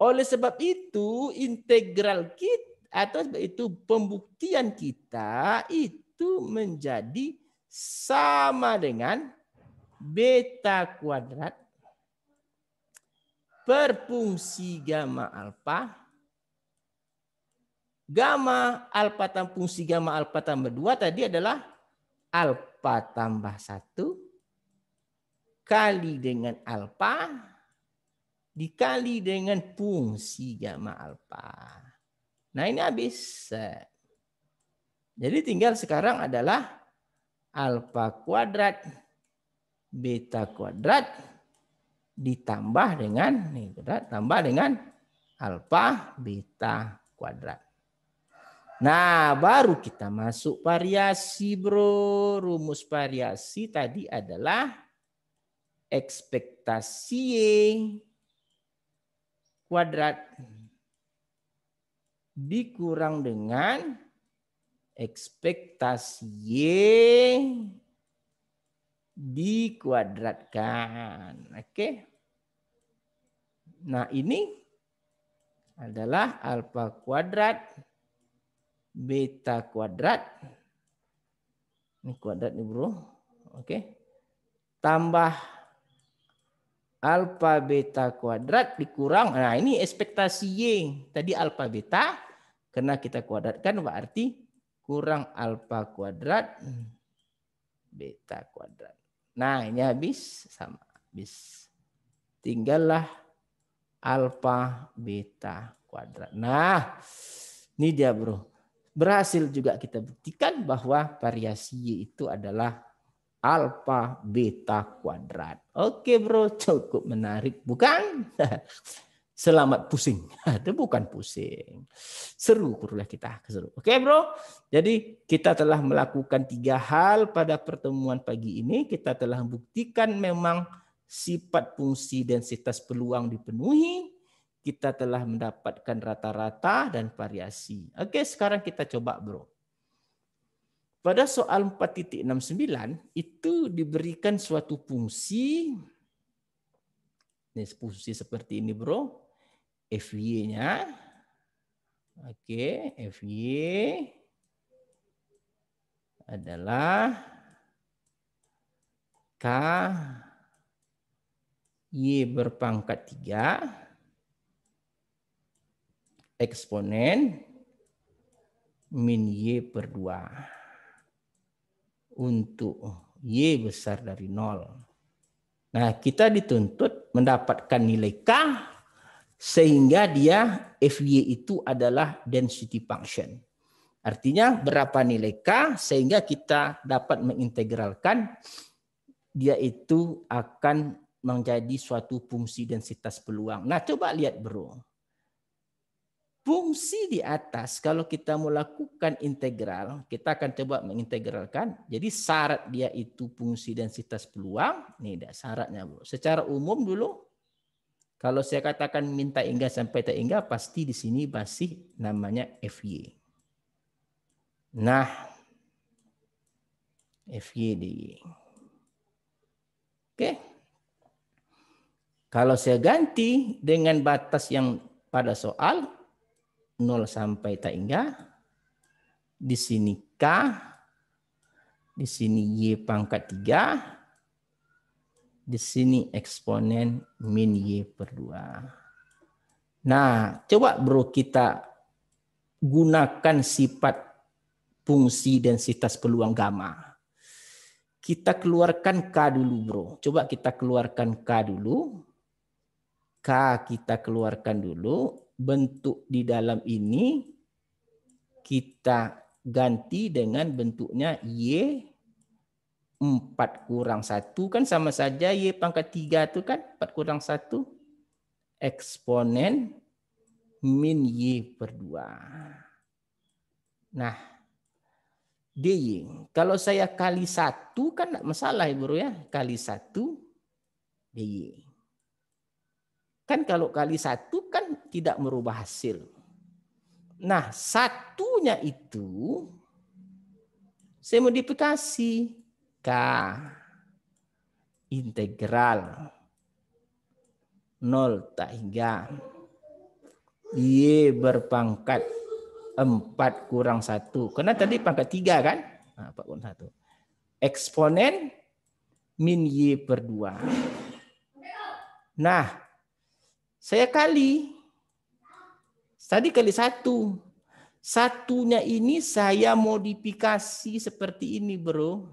Oleh sebab itu integral kita atau itu pembuktian kita itu menjadi sama dengan beta kuadrat per fungsi gamma alfa Gamma alfa tambah fungsi gamma alfa tambah 2 tadi adalah alfa tambah 1 kali dengan alfa dikali dengan fungsi gamma alfa. Nah ini habis. Jadi tinggal sekarang adalah alfa kuadrat beta kuadrat ditambah dengan nih kuadrat tambah dengan alfa beta kuadrat. Nah, baru kita masuk variasi, Bro. Rumus variasi tadi adalah ekspektasi Y kuadrat dikurang dengan ekspektasi Y dikuadratkan. Oke. Nah, ini adalah alfa kuadrat beta kuadrat. Ini kuadrat nih bro. Oke. Tambah alfa beta kuadrat dikurang. Nah ini ekspektasi Y. Tadi alfa beta. Karena kita kuadratkan berarti kurang alfa kuadrat beta kuadrat. Nah ini habis. Sama. Habis. Tinggallah alfa beta kuadrat. Nah ini dia bro berhasil juga kita buktikan bahwa variasi Y itu adalah alfa beta kuadrat. Oke bro, cukup menarik bukan? Selamat pusing. Itu bukan pusing. Seru kuliah kita. Seru. Oke bro, jadi kita telah melakukan tiga hal pada pertemuan pagi ini. Kita telah buktikan memang sifat fungsi densitas peluang dipenuhi kita telah mendapatkan rata-rata dan variasi. Oke, sekarang kita coba bro. Pada soal 4.69 itu diberikan suatu fungsi ini fungsi seperti ini bro. FY-nya. Oke, FY e adalah K Y e berpangkat 3 eksponen min Y per 2 untuk Y besar dari nol. Nah, kita dituntut mendapatkan nilai K sehingga dia FY itu adalah density function. Artinya berapa nilai K sehingga kita dapat mengintegralkan dia itu akan menjadi suatu fungsi densitas peluang. Nah coba lihat bro fungsi di atas kalau kita melakukan integral, kita akan coba mengintegralkan. Jadi syarat dia itu fungsi densitas peluang. ini dah syaratnya, Bro. Secara umum dulu kalau saya katakan minta hingga sampai tak hingga pasti di sini masih namanya FY. Nah, FY di Oke. Kalau saya ganti dengan batas yang pada soal, 0 sampai tak hingga, Di sini K. Di sini Y pangkat 3. Di sini eksponen min Y per 2. Nah, coba bro kita gunakan sifat fungsi densitas peluang gamma. Kita keluarkan K dulu bro. Coba kita keluarkan K dulu. K kita keluarkan dulu bentuk di dalam ini kita ganti dengan bentuknya Y 4 kurang 1 kan sama saja Y pangkat 3 itu kan 4 kurang 1 eksponen min Y per 2. Nah, DY. Kalau saya kali 1 kan tidak masalah ya bro ya. Kali 1 DY. Kan kalau kali 1 kan tidak merubah hasil. Nah, satunya itu saya modifikasi K integral 0 tak hingga Y berpangkat 4 kurang 1. Karena tadi pangkat 3 kan? Nah, 4 kurang 1. Eksponen min Y per 2. Nah, saya kali Tadi kali satu. Satunya ini saya modifikasi seperti ini bro.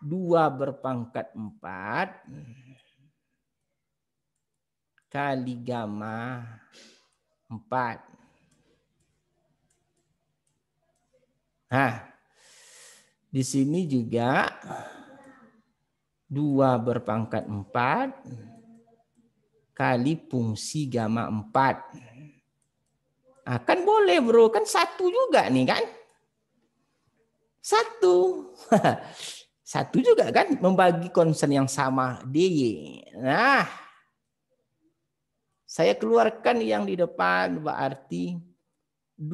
Dua berpangkat empat. Kali gamma empat. Nah, di sini juga dua berpangkat empat kali fungsi gamma 4. Ah, kan boleh bro, kan satu juga nih kan? Satu. satu juga kan membagi concern yang sama DY. Nah, saya keluarkan yang di depan berarti 2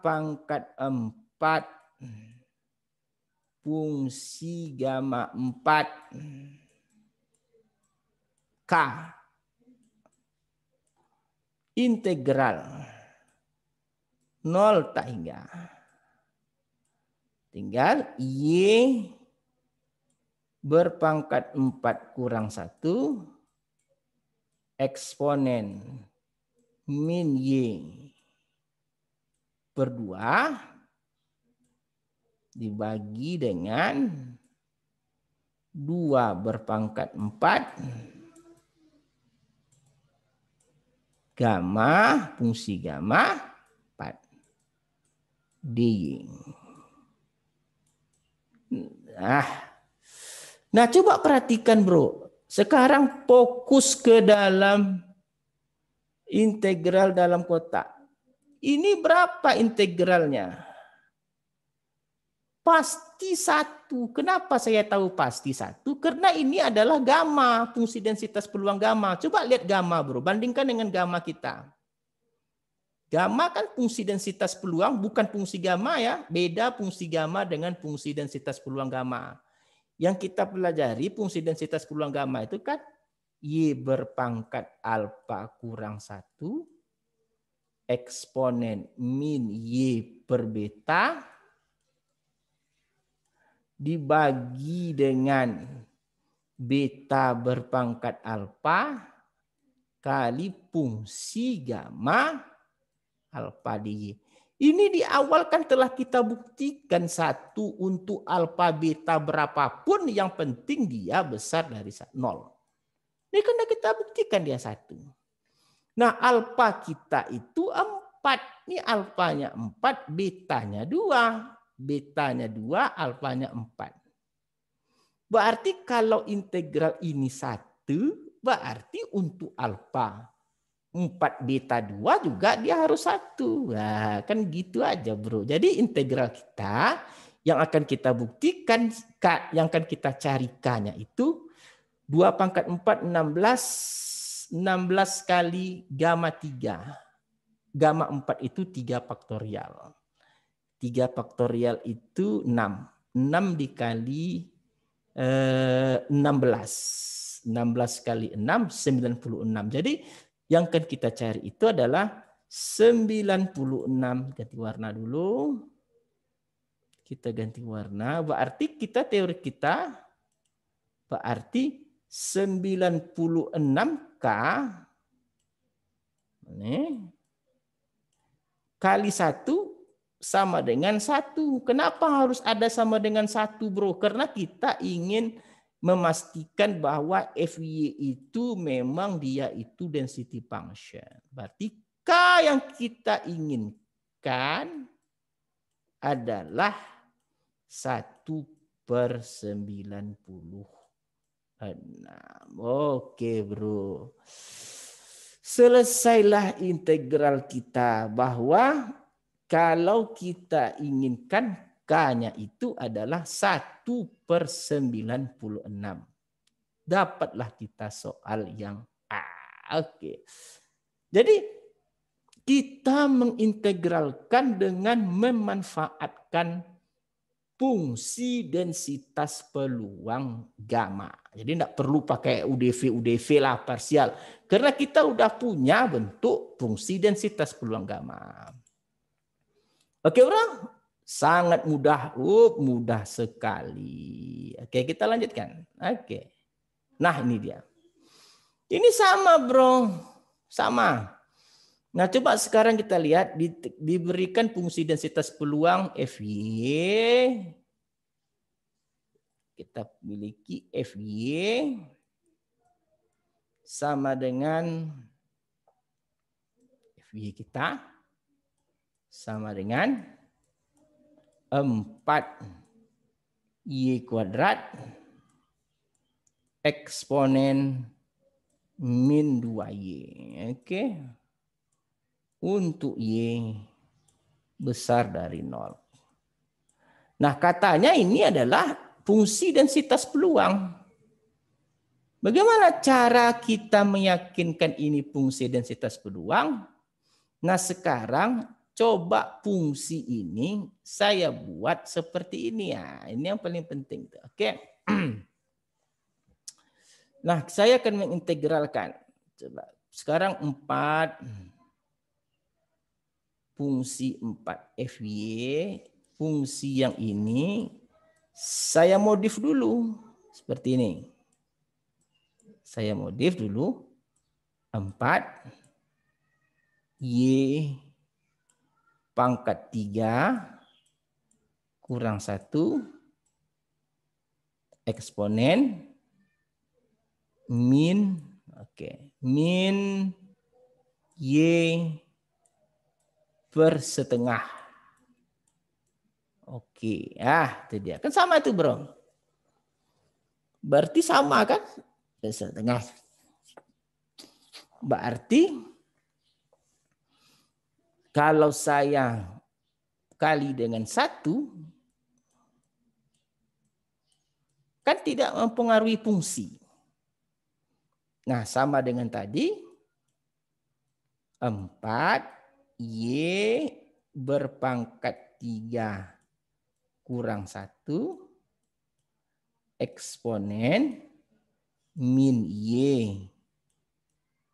pangkat 4 fungsi gamma 4 K integral nol tak hingga. Tinggal Y berpangkat 4 kurang 1 eksponen min Y per 2 dibagi dengan 2 berpangkat 4 gamma fungsi gamma 4 d nah nah coba perhatikan bro sekarang fokus ke dalam integral dalam kotak ini berapa integralnya pasti satu. Kenapa saya tahu pasti satu? Karena ini adalah gamma, fungsi densitas peluang gamma. Coba lihat gamma, bro. Bandingkan dengan gamma kita. Gamma kan fungsi densitas peluang, bukan fungsi gamma ya. Beda fungsi gamma dengan fungsi densitas peluang gamma. Yang kita pelajari fungsi densitas peluang gamma itu kan Y berpangkat alfa kurang satu, eksponen min Y per beta dibagi dengan beta berpangkat alfa kali fungsi gamma alfa di ini di awal kan telah kita buktikan satu untuk alfa beta berapapun yang penting dia besar dari nol. Ini kan kita buktikan dia satu. Nah alfa kita itu empat. Ini alfanya empat, betanya dua betanya 2, alfanya 4. Berarti kalau integral ini 1, berarti untuk alfa 4 beta 2 juga dia harus 1. Nah, kan gitu aja, Bro. Jadi integral kita yang akan kita buktikan yang akan kita carikannya itu 2 pangkat 4 16 16 kali gamma 3. Gamma 4 itu 3 faktorial. 3 faktorial itu 6. 6 dikali eh, 16. 16 kali 6, 96. Jadi yang akan kita cari itu adalah 96. Ganti warna dulu. Kita ganti warna. Berarti kita teori kita berarti 96K ini, kali 1 sama dengan satu. Kenapa harus ada sama dengan satu, bro? Karena kita ingin memastikan bahwa FY itu memang dia itu density function. Berarti K yang kita inginkan adalah satu per 96. Oke bro. Selesailah integral kita bahwa kalau kita inginkan K-nya itu adalah 1 per 96. Dapatlah kita soal yang A. Oke. Jadi kita mengintegralkan dengan memanfaatkan fungsi densitas peluang gamma. Jadi tidak perlu pakai UDV UDV lah parsial karena kita sudah punya bentuk fungsi densitas peluang gamma. Oke orang? Sangat mudah. Uh, mudah sekali. Oke, kita lanjutkan. Oke. Nah, ini dia. Ini sama, Bro. Sama. Nah, coba sekarang kita lihat di, diberikan fungsi densitas peluang FY. Kita miliki FY sama dengan FY kita sama dengan 4y kuadrat eksponen min 2y. Oke. Untuk y besar dari 0. Nah katanya ini adalah fungsi densitas peluang. Bagaimana cara kita meyakinkan ini fungsi densitas peluang? Nah sekarang coba fungsi ini saya buat seperti ini ya. Ini yang paling penting. Oke. Nah, saya akan mengintegralkan. Coba. Sekarang 4 fungsi 4 FY, fungsi yang ini saya modif dulu seperti ini. Saya modif dulu 4 Y pangkat 3 kurang 1 eksponen min oke okay, min y per setengah. Oke, okay. ah itu dia. Kan sama itu, Bro. Berarti sama kan? Per setengah. Berarti kalau saya kali dengan satu, kan tidak mempengaruhi fungsi. Nah, sama dengan tadi, 4 Y berpangkat 3 kurang 1 eksponen min Y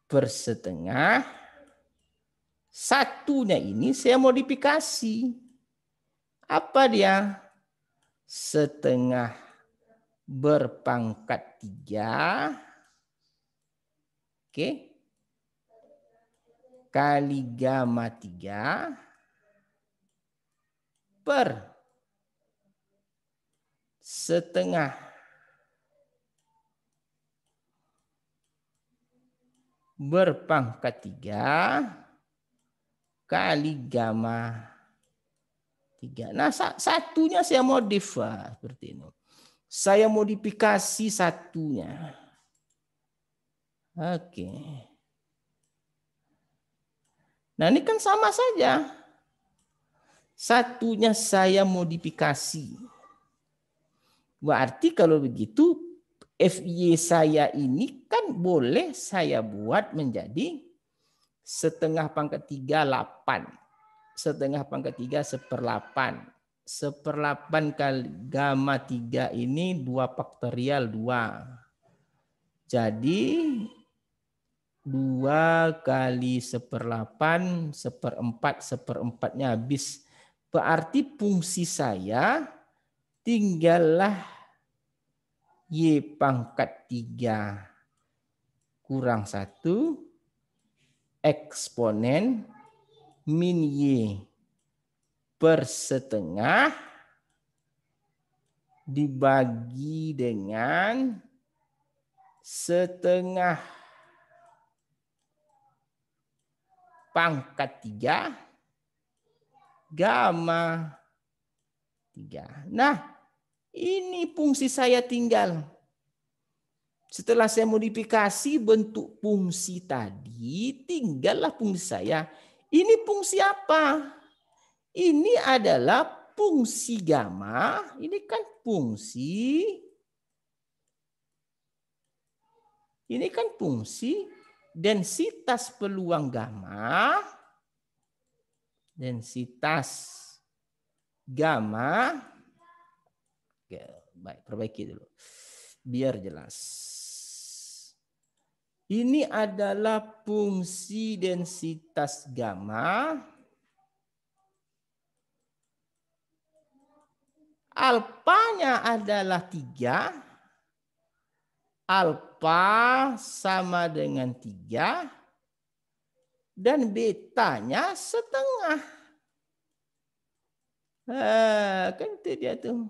per setengah Satunya ini saya modifikasi. Apa dia? Setengah berpangkat tiga. Oke. Kali gamma tiga. Per setengah berpangkat tiga kali gamma 3. Nah, satunya saya modif ah, seperti ini. Saya modifikasi satunya. Oke. Nah, ini kan sama saja. Satunya saya modifikasi. Berarti kalau begitu FY saya ini kan boleh saya buat menjadi setengah pangkat tiga delapan, setengah pangkat tiga seperlapan seperlapan kali gamma tiga ini dua faktorial dua, jadi dua kali seperlapan seperempat, seperempatnya habis. Berarti fungsi saya tinggallah Y pangkat tiga kurang satu eksponen min Y per setengah dibagi dengan setengah pangkat tiga gamma tiga. Nah, ini fungsi saya tinggal setelah saya modifikasi bentuk fungsi tadi, tinggallah fungsi saya. Ini fungsi apa? Ini adalah fungsi gamma. Ini kan fungsi. Ini kan fungsi densitas peluang gamma. Densitas gamma. Oke, baik, perbaiki dulu. Biar jelas. Ini adalah fungsi densitas gamma alpanya adalah tiga. alpa sama dengan tiga. Dan betanya setengah. Eh, kan itu dia tuh.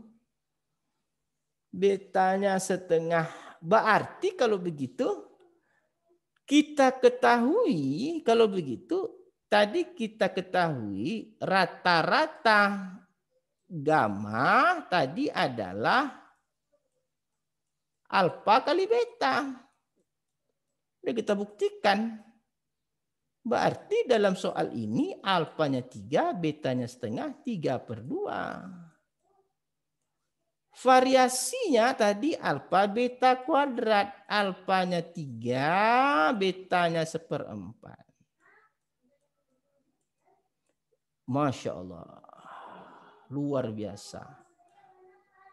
Betanya setengah. Berarti kalau begitu kita ketahui kalau begitu tadi kita ketahui rata-rata gamma tadi adalah alfa kali beta. Sudah kita buktikan. Berarti dalam soal ini alfanya 3, betanya setengah, 3 per 2 variasinya tadi alfa beta kuadrat. Alfanya 3, betanya seperempat. Masya Allah. Luar biasa.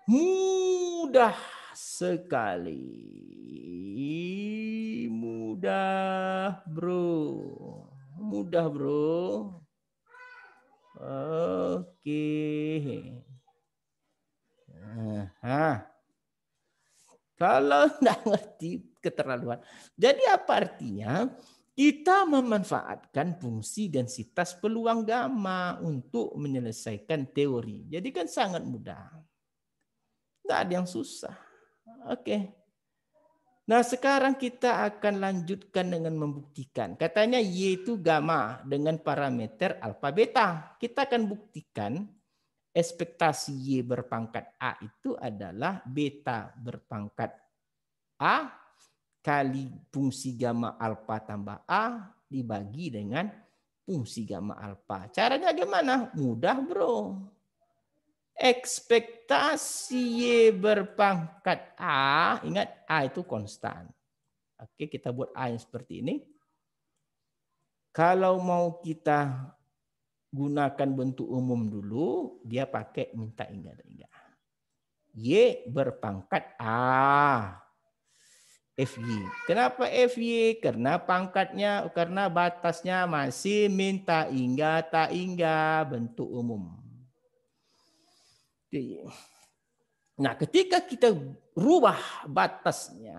Mudah sekali. Mudah bro. Mudah bro. Oke. Okay. Ha. Eh, ah. kalau tidak ngerti keterlaluan. Jadi apa artinya? Kita memanfaatkan fungsi densitas peluang gamma untuk menyelesaikan teori. Jadi kan sangat mudah. Tidak ada yang susah. Oke. Nah sekarang kita akan lanjutkan dengan membuktikan. Katanya Y itu gamma dengan parameter alfa beta. Kita akan buktikan ekspektasi Y berpangkat A itu adalah beta berpangkat A kali fungsi gamma alfa tambah A dibagi dengan fungsi gamma alfa. Caranya gimana? Mudah bro. Ekspektasi Y berpangkat A, ingat A itu konstan. Oke, kita buat A yang seperti ini. Kalau mau kita gunakan bentuk umum dulu, dia pakai minta ingat-ingat. Y berpangkat A. FY. Kenapa FY? Karena pangkatnya, karena batasnya masih minta hingga tak hingga bentuk umum. Nah, ketika kita rubah batasnya,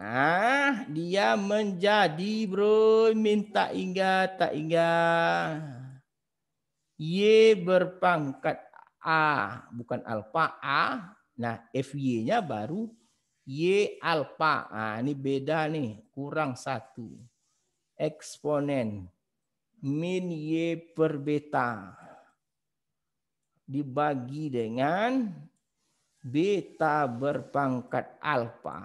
dia menjadi bro minta hingga tak hingga. Y berpangkat A, bukan alfa A. Nah, FY-nya baru Y alfa. Nah, ini beda nih, kurang satu. Eksponen min Y per beta dibagi dengan beta berpangkat alfa.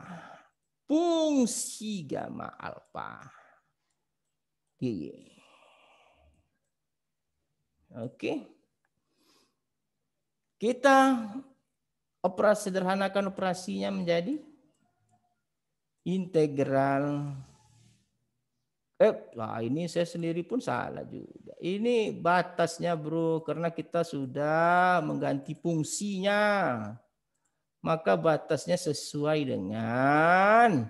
Fungsi gamma alfa. Y. Oke. Kita operasi sederhanakan operasinya menjadi integral eh lah ini saya sendiri pun salah juga. Ini batasnya, Bro, karena kita sudah mengganti fungsinya. Maka batasnya sesuai dengan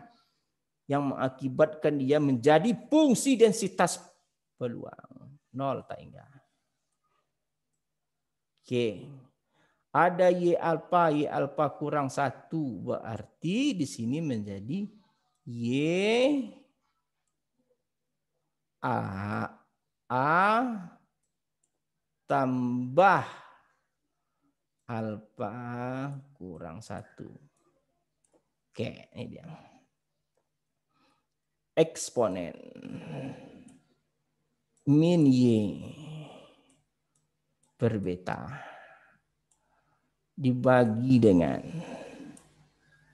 yang mengakibatkan dia menjadi fungsi densitas peluang nol tak ingat. Y. Ada Y alfa, Y alfa kurang satu berarti di sini menjadi Y A A tambah alfa kurang satu. Oke, ini dia. Eksponen min Y berbeta dibagi dengan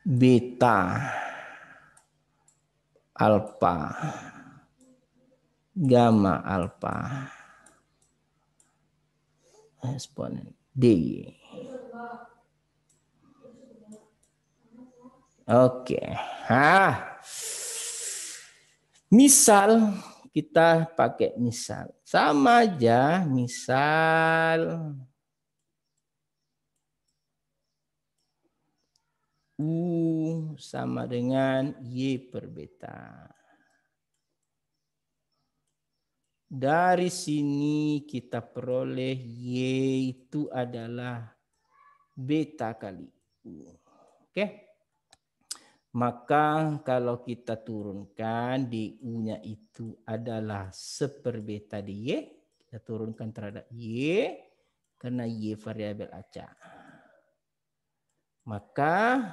beta alfa gamma alfa responden D Oke. Okay. ha Misal kita pakai misal. Sama aja misal U sama dengan Y per beta. Dari sini kita peroleh Y itu adalah beta kali U. Oke. Okay? maka kalau kita turunkan DU-nya itu adalah seperbeta di Y, kita turunkan terhadap Y, karena Y variabel acak. Maka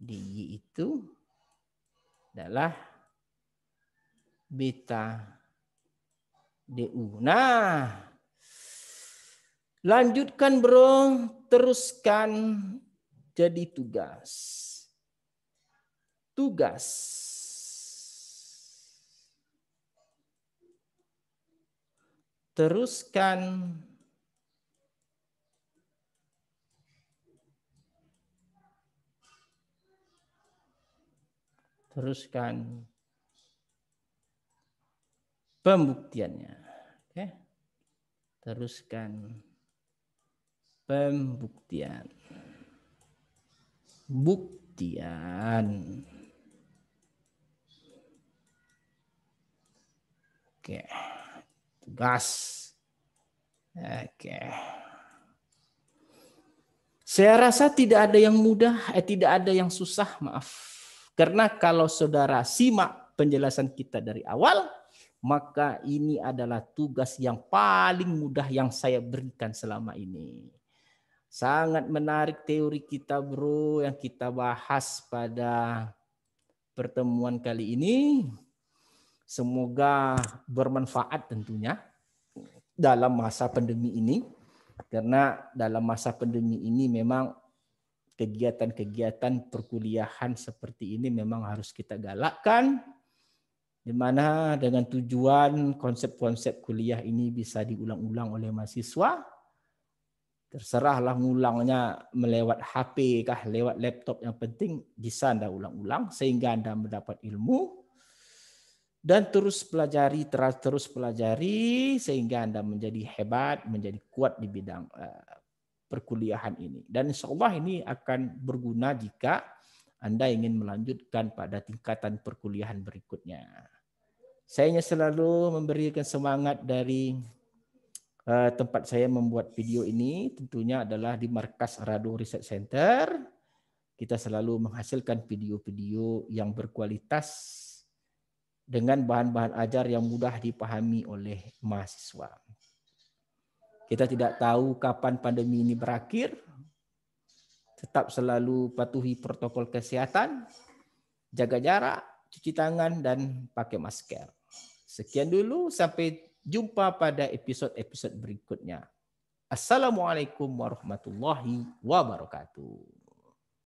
di y itu adalah beta DU. Nah, lanjutkan bro, teruskan jadi tugas tugas. Teruskan teruskan pembuktiannya. Oke. Teruskan pembuktian. Buktian. Oke. Tugas. Oke. Saya rasa tidak ada yang mudah, eh, tidak ada yang susah, maaf. Karena kalau saudara simak penjelasan kita dari awal, maka ini adalah tugas yang paling mudah yang saya berikan selama ini. Sangat menarik teori kita bro yang kita bahas pada pertemuan kali ini. Semoga bermanfaat tentunya dalam masa pandemi ini karena dalam masa pandemi ini memang kegiatan-kegiatan perkuliahan seperti ini memang harus kita galakkan di mana dengan tujuan konsep-konsep kuliah ini bisa diulang-ulang oleh mahasiswa terserahlah ngulangnya melewat HP kah lewat laptop yang penting bisa Anda ulang-ulang sehingga Anda mendapat ilmu dan terus pelajari terus terus pelajari sehingga anda menjadi hebat menjadi kuat di bidang eh, perkuliahan ini dan insya Allah ini akan berguna jika anda ingin melanjutkan pada tingkatan perkuliahan berikutnya saya selalu memberikan semangat dari eh, tempat saya membuat video ini tentunya adalah di markas Radu Research Center kita selalu menghasilkan video-video yang berkualitas dengan bahan-bahan ajar yang mudah dipahami oleh mahasiswa. Kita tidak tahu kapan pandemi ini berakhir. Tetap selalu patuhi protokol kesehatan, jaga jarak, cuci tangan dan pakai masker. Sekian dulu sampai jumpa pada episode-episode berikutnya. Assalamualaikum warahmatullahi wabarakatuh.